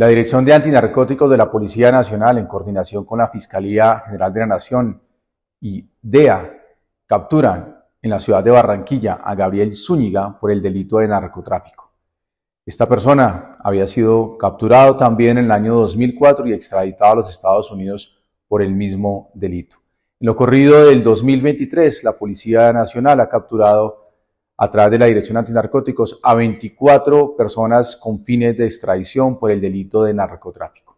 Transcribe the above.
La Dirección de Antinarcóticos de la Policía Nacional, en coordinación con la Fiscalía General de la Nación y DEA, capturan en la ciudad de Barranquilla a Gabriel Zúñiga por el delito de narcotráfico. Esta persona había sido capturado también en el año 2004 y extraditado a los Estados Unidos por el mismo delito. En lo corrido del 2023, la Policía Nacional ha capturado a través de la Dirección Antinarcóticos a 24 personas con fines de extradición por el delito de narcotráfico.